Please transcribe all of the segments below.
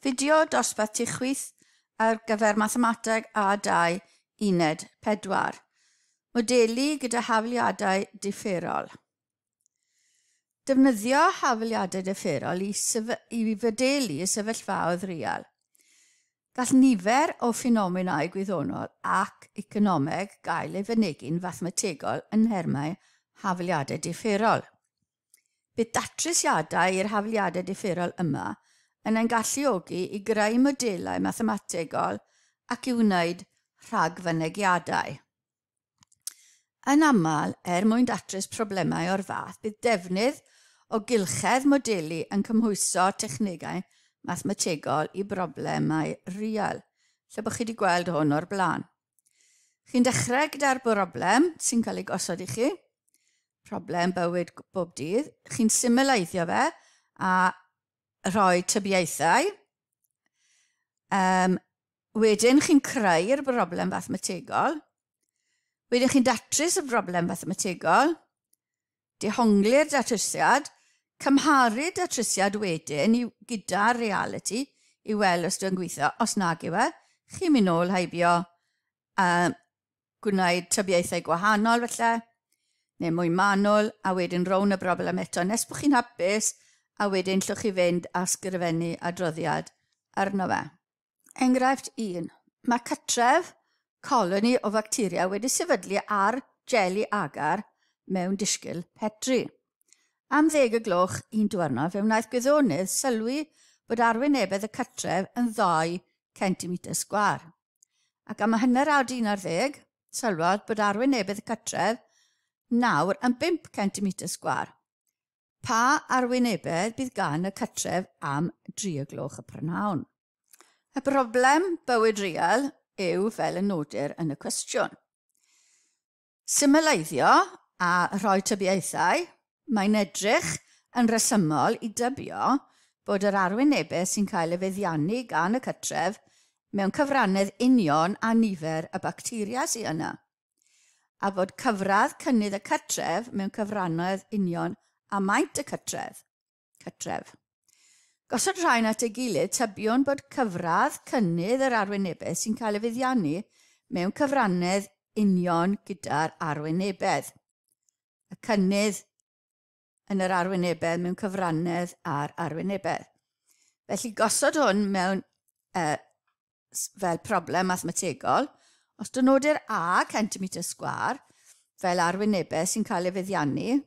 Fideo dosbarth tu chwith ar gyfer mathemateg A2 uned 4. Modeli gyda hafliadau differol. Defnyddio hafliadau differol i, i fydelu y sefyllfaodd real. Gall nifer o ffenomenau gwyddonol ac economeg gael ei fynegu'n fathmategol yn hermau hafliadau differol. Bydd datrysiadau i'r hafliadau differol yma – yn ein galluogi i greu modelau mathemategol ac i wneud rhag fynegiadau. Yn aml, er mwyn datrys problemau o'r fath, bydd defnydd o gylchedd modelu yn cymhwyso technegau mathemategol i broblemau real, lle bych chi wedi gweld hwn o'r blaen. Chi'n dechrau gyda'r broblem sy'n cael ei gosod i chi, problem bywyd bob dydd, chi'n symleiddio fe a rhoi tybiaethau. Um, wedyn chi'n creu'r broblem fathmategol. Wedyn chi'n datrys y broblem fathmategol. Dehongli'r datrysiad. Cymharu datrysiad wedyn i, gyda'r reality i weld os dwi'n gweithio. Os nag yw e, chi'n mynd nôl haibio um, gwneud tybiaethau gwahanol felly, neu mwy manwl, a wedyn rown y broblem eto. Nes bod chi'n hapus, a wedyn llwch chi fynd a sgrifennu adroddiad arno fe. Enghraifft 1. Mae catref coloni o facteria wedi sefydlu ar jeli agar mewn disgyl petri. Am ddeg y gloch un diwrnod fe wnaeth gwyddonydd sylwi bod arwynebedd y catref yn 2 cm sgwar. Ac am hynny'r awd ddeg, sylwad bod arwynebedd y catref nawr yn 5 cm sgwar pa arwynebedd bydd gan y cytref am dri o gloch y prynhawn. Y broblem bywyd real yw fel y nodir yn y cwestiwn. Symleiddio a rhoi tybiaethau, mae'n edrych yn resymol i dybio bod yr arwynebau sy'n cael ei feddiannu gan y cytref mewn cyfrannedd union a nifer y bacteria sy'n yna, a bod cyfradd cynnydd y cytref mewn cyfrannedd union a maint y cytref. Cytref. Gosod rhain at ei gilydd tybion bod cyfradd cynnydd yr arwynebedd sy'n cael ei fuddiannu mewn cyfrannedd union gyda'r arwynebedd. Y cynnydd yn yr arwynebedd mewn cyfrannedd a'r arwynebedd. Felly gosod hwn mewn uh, fel problem mathemategol, os dyn a centimetr sgwar fel arwynebedd sy'n cael ei feddiannu,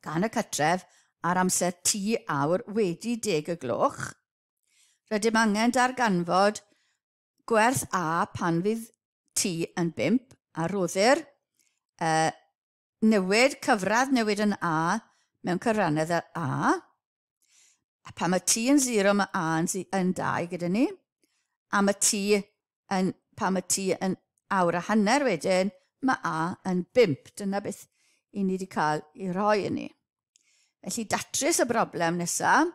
gan y cytref ar amser tu awr wedi deg y gloch. Rydym angen darganfod gwerth A pan fydd T yn bimp a roddir, e, newid, cyfradd newid yn A mewn cyfrannedd yr A, a pan mae T yn 0 mae A yn, yn 2 gyda ni, a mae T yn, pan mae T yn awr a hanner wedyn, mae A yn bimp. Dyna beth i ni wedi cael i roi yn ni. Felly datrys y broblem nesaf,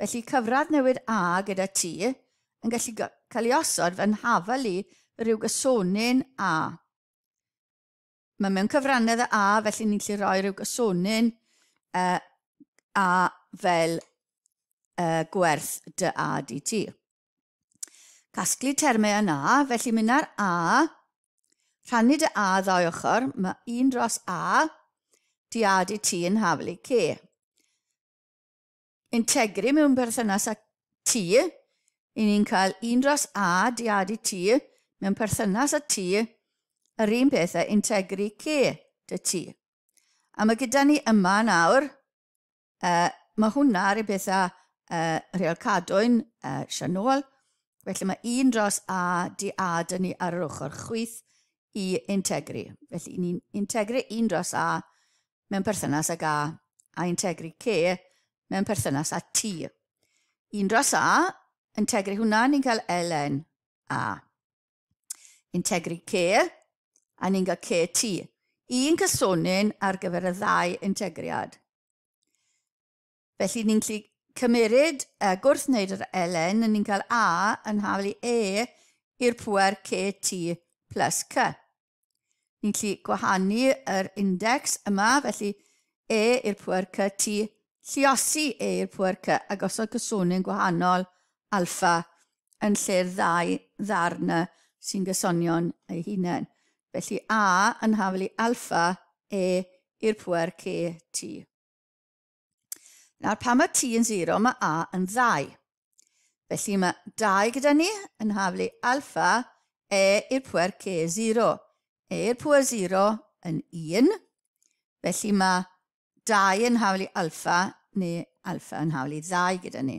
felly cyfradd newid A gyda ti yn gallu cael ei osod fy nhafel i rhyw gysonyn A. Mae mewn cyfrannedd y A, felly ni'n lle roi rhyw gysonyn uh, A fel uh, gwerth dy A di ti. Casglu termau yn A, felly mynd ar A, rhannu dy A ddau ochr, mae un dros A, ad i ti yn i ce. Integri mewn perthynas â ti, i ni'n cael un dros a di i ti mewn perthynas â ti, yr un pethau integri ce dy ti. A mae gyda ni yma nawr, uh, mae hwnna ar y bethau uh, rheol cadwyn uh, sianol, felly mae un dros a di a ni ar yr ochr chwyth i integri. Felly ni'n integri un dros a mewn perthynas ag A, a integru C mewn perthynas a T. Un dros A, integru hwnna, ni'n cael ln A. Integru C, a ni'n cael KT. Un cysonyn ar gyfer y ddau integriad. Felly ni'n gallu cymeryd e, a gwrth wneud yr ln, ni'n cael A yn haflu E i'r pwer KT plus C ni'n lli gwahanu yr index yma, felly E i'r pwer cy T, lliosi E i'r pwer cy, ac os oedd gysonyn gwahanol alfa yn lle'r ddau ddarna sy'n gysonion ei hunain. Felly A yn hafel i alfa E i'r pwer cy T. Nawr pan mae T yn 0, mae A yn 2. Felly mae 2 gyda ni yn hafel i alfa E i'r pwer cy 0 neu'r pŵer 0 yn 1, felly mae 2 yn hawlu alfa neu alfa yn hawlu i 2 gyda ni.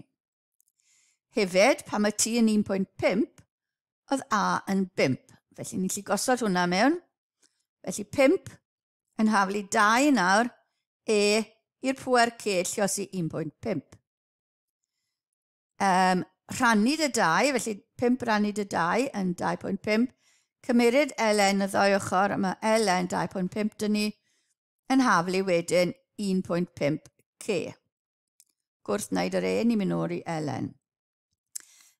Hefyd, pam y t yn 1.5, oedd a yn 5. Felly ni'n lli gosod hwnna mewn. Felly 5 yn hawlu 2 nawr e i'r pŵer c llios i 1.5. Um, rhannu dy 2, felly 5 rannu dy 2 yn 2.5, Cymerid Elen y ddau ochr yma Elen 2.5 dyn ni yn haflu wedyn 1.5c. Gwrth wneud yr e, i mynd i Elen.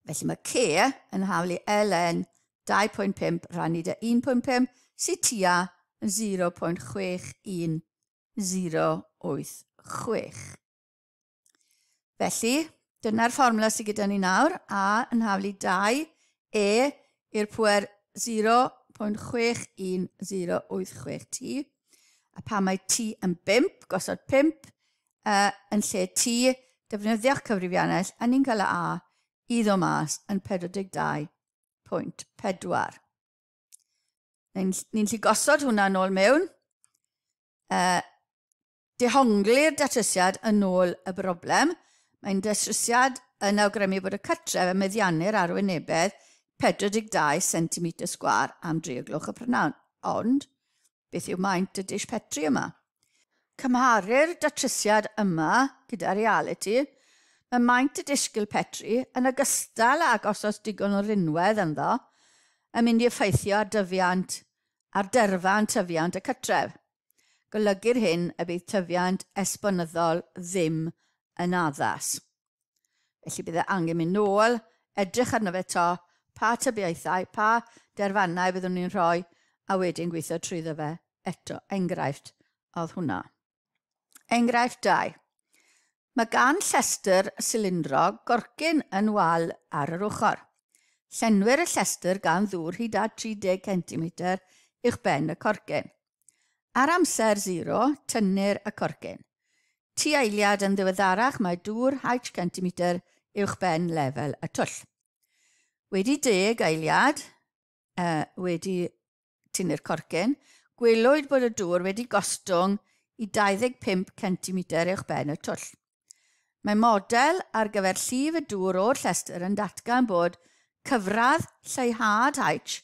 Felly mae c yn haflu Elen 2.5 i dy 1.5 sy'n tua 0.61086. Felly, dyna'r fformula sydd gyda ni nawr, a yn haflu 2 e i'r pwer 0.61086t. A pa mae t yn 5, gosod 5, uh, yn lle t, defnyddio'ch cyfrifiannell, a ni'n cael y a i ddo mas yn 42.4. Ni'n lle gosod hwnna yn ôl mewn. Uh, dehongli'r datrysiad yn ôl y broblem. Mae'n datrysiad yn awgrymu bod y cytref y meddiannu'r arwynebedd 42 cm sgwar am 3 y prynawn, ond beth yw maint y dish petri yma? Cymharu'r datrysiad yma gyda reality, mae maint y disgyl petri yn ogystal ag os oes digon o rinwedd ynddo yn mynd i effeithio ar dyfiant ar derfan tyfiant y cytref. Golygu'r hyn y bydd tyfiant esbonyddol ddim yn addas. Felly bydd e angen mynd nôl, edrych arno fe to pa tybiaethau, pa derfannau byddwn ni'n rhoi a wedyn gweithio trwyddo fe eto. Enghraifft oedd hwnna. Enghraifft 2. Mae gan llestr silindrog gorgyn yn wal ar yr ochr. Llenwyr y llestr gan ddŵr hyd at 30 cm i'ch ben y corgyn. Ar amser 0, tynnu'r y corgyn. Tu eiliad yn ddiweddarach mae dŵr 8 cm uwch ben lefel y twll. Wedi deg eiliad, uh, wedi tynnu'r corcyn, gwelwyd bod y dŵr wedi gostwng i 25 cm uwch ben y twll. Mae model ar gyfer llif y dŵr o'r llestr yn datgan bod cyfradd lleihad haich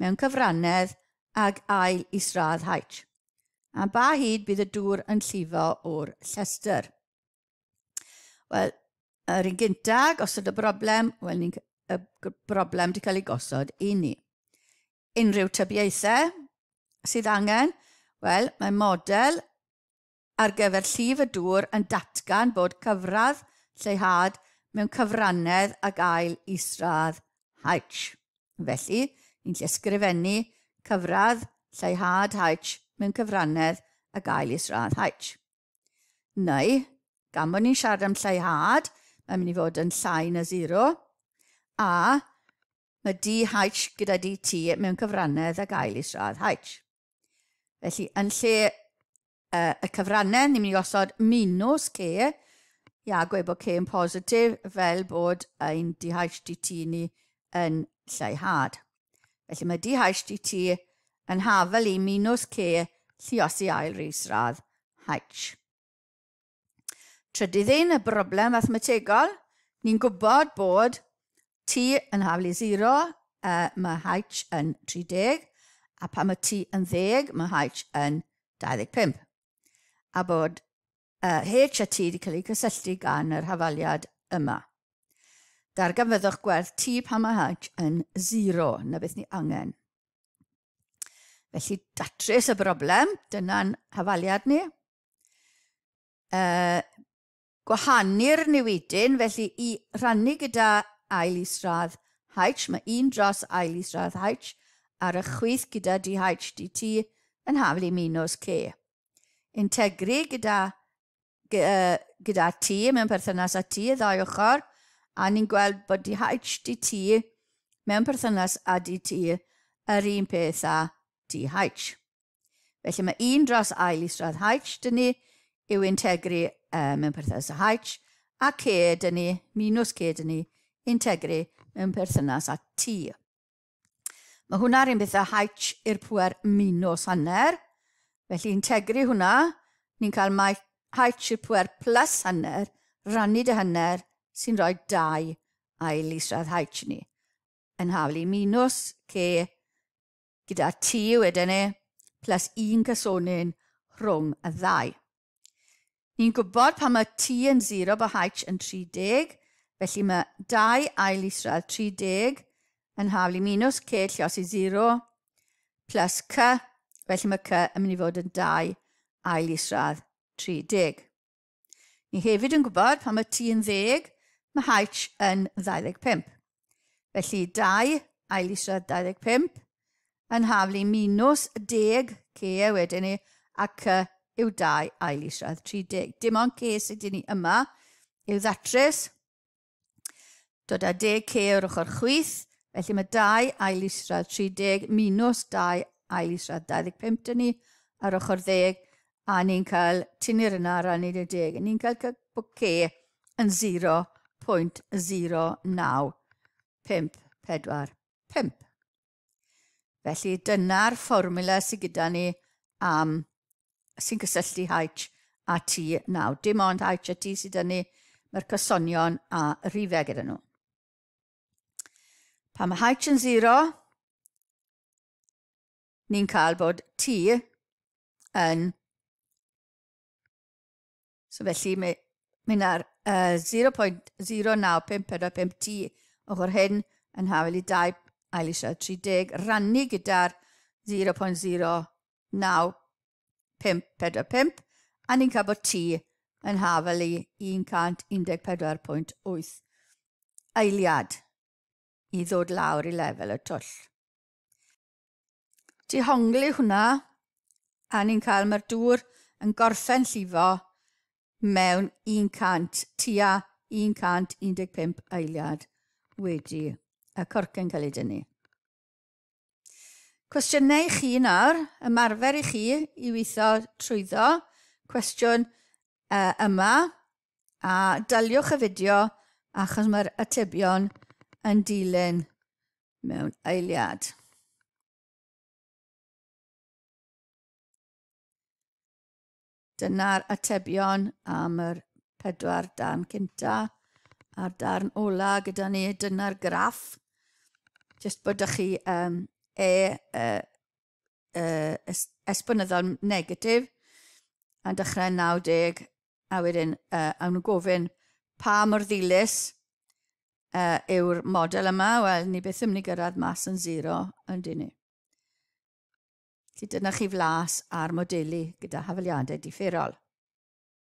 mewn cyfrannedd ag ail isradd haich. A ba hyd bydd y dŵr yn llifo o'r llestr. Wel, yr un gyntag, os ydy broblem, wel ni'n y broblem wedi cael ei gosod i ni. Unrhyw tybiaethau sydd angen, wel, mae model ar gyfer llif y dŵr yn datgan bod cyfradd lleihad mewn cyfrannedd ag ail isradd H. Felly, ni'n lle sgrifennu cyfradd lleihad H mewn cyfrannedd ag ail isradd H. Neu, gan bod ni'n siarad am lleihad, mae'n mynd i fod yn llai na 0, a mae DH H gyda D T mewn cyfrannedd ag ail i H. Felly, yn lle uh, y cyfrannau, ni'n mynd i osod minus C, ia, gweud bod C yn positif, fel bod ein DHDT ni yn lleihad. Felly mae DHDT yn hafel i minus C i ail risradd H. Trydydd un y broblem mathemategol, ni'n gwybod bod T yn haflu 0, uh, mae H yn 30, a pan mae T yn 10, mae H yn 25. A bod uh, H a T wedi cael ei gysylltu gan yr hafaliad yma. Darganfyddwch gwerth T pan mae H yn 0, na beth ni angen. Felly datrys y broblem, dyna'n hafaliad ni. Uh, gwahanu'r newidyn, felly i rannu gyda ailisradd H, mae un dros ailisradd H ar y chwith gyda DHDT yn haflu minus K. Integru gyda, gyda t mewn perthynas â t y ddau ochr, a ni'n gweld bod DHDT mewn perthynas a dt yr un peth a DH. Felly mae un dros ail isradd H dyn ni yw integru mewn perthynas a H, a C dyn ni, minus C dyn ni, integri mewn perthynas a tir. Mae hwnna'r un beth a haich i'r pwer minus hanner. Felly integri hwnna, ni'n cael mai haich i'r pwer plus hanner, rannu dy hanner sy'n rhoi 2 a'i lisredd haich ni. Yn i minus c gyda t wedyn ni, plus un cysonyn rhwng y ddau. Ni'n gwybod pa mae t yn 0 bod haich yn 30, Felly mae 2 ail isradd 30 yn haflu minus c llos i 0 plus c. Felly mae c yn mynd i fod yn 2 ail isradd 30. Ni hefyd yn gwybod pan mae t yn 10, mae h yn 25. Felly 2 ail isradd 25 yn haflu minus 10 c a wedyn ni a c yw 2 ail isradd 30. Dim ond c sydd ni yma yw ddatrys Dod â 10c o'r ochr chwith, felly mae 2 ail israel 30 minus 2 ail israel 25 dyn ni ar ochr 10, a ni'n cael tynnu'r yna ar ran 10. Ni'n cael bwce yn 0.09. Felly dyna'r fformula sydd gyda ni am sy'n cysylltu H a T nawr. Dim ond H a T sydd yn ni, mae'r cysonion a rifau gyda nhw. Pan mae height yn 0, ni'n cael bod t yn... So felly mae, mae na'r uh, 0.09545t ochr hyn yn hawel i 2 ail eisiau 30 rannu gyda'r 0.09545 a ni'n cael bod t yn hafel i 114.8 eiliad i ddod lawr i lefel y twll. Di hongli hwnna, a ni'n cael mae'r dŵr yn gorffen llifo mewn 100 tua 115 eiliad wedi y corcen cael ei dynnu. Cwestiynau chi nawr, ymarfer i chi i weithio trwyddo cwestiwn uh, yma a dyliwch y fideo achos mae'r atebion yn dilyn mewn eiliad. Dyna'r atebion am yr pedwar darn cynta. A'r darn ola gyda ni, dyna'r graff. Jyst bod ych chi um, e, uh, uh, es, esbonyddol negatif a dechrau 90 a wedyn uh, awn nhw gofyn pa mor ddilys uh, yw'r model yma, wel, ni beth yn i gyrraedd mas yn zero, yn dyn ni. Felly dyna chi flas ar modelu gyda hafaliadau differol.